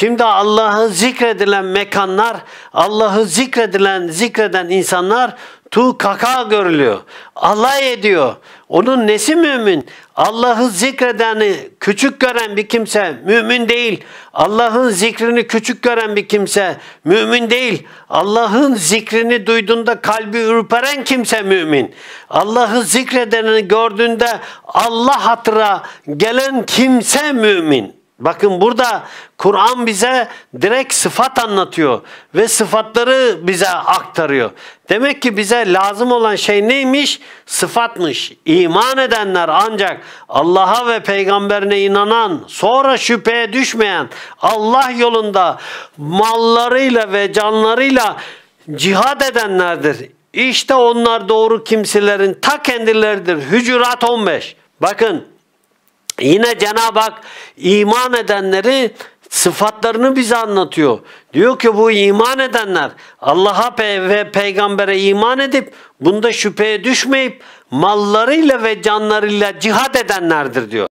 Şimdi Allah'ı zikredilen mekanlar, Allah'ı zikredilen, zikreden insanlar tu kaka görülüyor. Alay ediyor. Onun nesi mümin? Allah'ı zikredeni küçük gören bir kimse mümin değil. Allah'ın zikrini küçük gören bir kimse mümin değil. Allah'ın zikrini duyduğunda kalbi ürperen kimse mümin. Allah'ı zikredeni gördüğünde Allah hatıra gelen kimse mümin. Bakın burada Kur'an bize direkt sıfat anlatıyor ve sıfatları bize aktarıyor. Demek ki bize lazım olan şey neymiş? Sıfatmış. İman edenler ancak Allah'a ve peygamberine inanan, sonra şüpheye düşmeyen, Allah yolunda mallarıyla ve canlarıyla cihad edenlerdir. İşte onlar doğru kimselerin ta kendileridir. Hücurat 15. Bakın Yine Cenab-ı Hak iman edenleri sıfatlarını bize anlatıyor. Diyor ki bu iman edenler Allah'a pe ve peygambere iman edip bunda şüpheye düşmeyip mallarıyla ve canlarıyla cihat edenlerdir diyor.